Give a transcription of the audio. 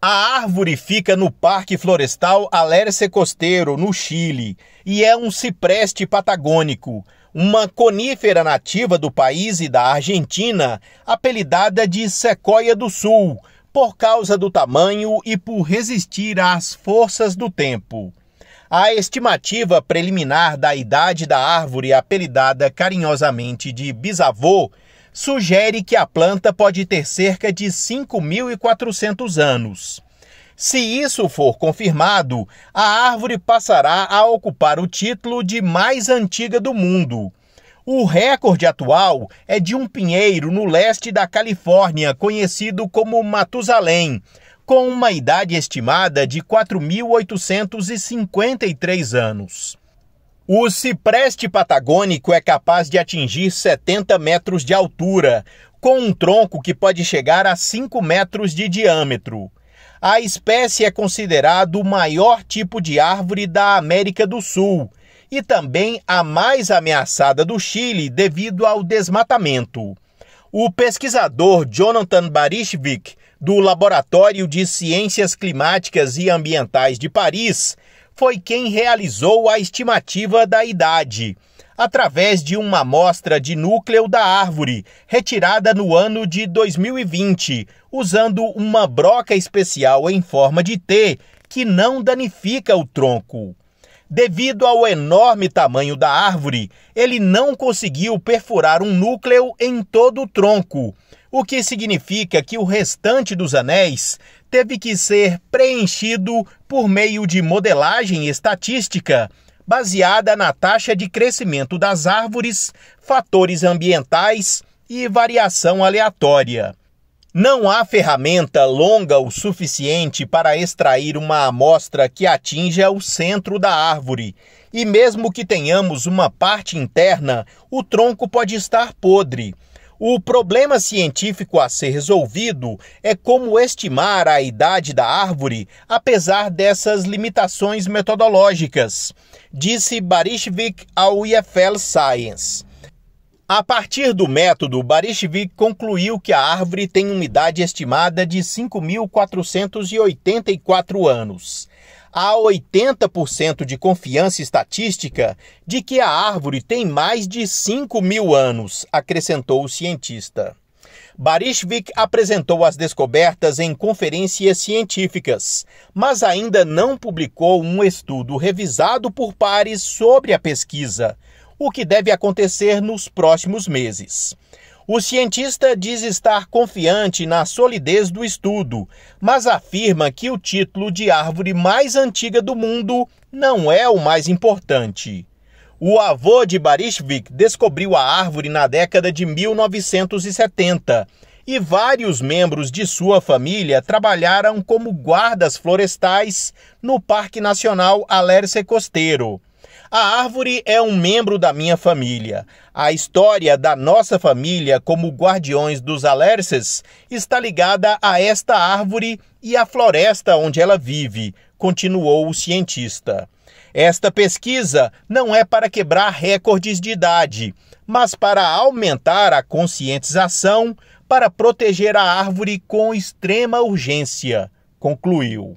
A árvore fica no Parque Florestal Alerce Costeiro, no Chile, e é um cipreste patagônico, uma conífera nativa do país e da Argentina, apelidada de sequoia do Sul, por causa do tamanho e por resistir às forças do tempo. A estimativa preliminar da idade da árvore, apelidada carinhosamente de bisavô, sugere que a planta pode ter cerca de 5.400 anos. Se isso for confirmado, a árvore passará a ocupar o título de mais antiga do mundo. O recorde atual é de um pinheiro no leste da Califórnia, conhecido como Matusalém, com uma idade estimada de 4.853 anos. O cipreste patagônico é capaz de atingir 70 metros de altura, com um tronco que pode chegar a 5 metros de diâmetro. A espécie é considerado o maior tipo de árvore da América do Sul e também a mais ameaçada do Chile devido ao desmatamento. O pesquisador Jonathan Barishvik, do Laboratório de Ciências Climáticas e Ambientais de Paris, foi quem realizou a estimativa da idade, através de uma amostra de núcleo da árvore, retirada no ano de 2020, usando uma broca especial em forma de T que não danifica o tronco. Devido ao enorme tamanho da árvore, ele não conseguiu perfurar um núcleo em todo o tronco, o que significa que o restante dos anéis teve que ser preenchido por meio de modelagem estatística baseada na taxa de crescimento das árvores, fatores ambientais e variação aleatória. Não há ferramenta longa o suficiente para extrair uma amostra que atinja o centro da árvore. E mesmo que tenhamos uma parte interna, o tronco pode estar podre. O problema científico a ser resolvido é como estimar a idade da árvore, apesar dessas limitações metodológicas, disse Barishvik ao IFL Science. A partir do método, Barishvik concluiu que a árvore tem uma idade estimada de 5.484 anos. Há 80% de confiança estatística de que a árvore tem mais de 5 mil anos, acrescentou o cientista. Barishvik apresentou as descobertas em conferências científicas, mas ainda não publicou um estudo revisado por pares sobre a pesquisa, o que deve acontecer nos próximos meses. O cientista diz estar confiante na solidez do estudo, mas afirma que o título de árvore mais antiga do mundo não é o mais importante. O avô de Barishvik descobriu a árvore na década de 1970 e vários membros de sua família trabalharam como guardas florestais no Parque Nacional Alerce Costeiro. A árvore é um membro da minha família. A história da nossa família como guardiões dos Alerces está ligada a esta árvore e à floresta onde ela vive, continuou o cientista. Esta pesquisa não é para quebrar recordes de idade, mas para aumentar a conscientização para proteger a árvore com extrema urgência, concluiu.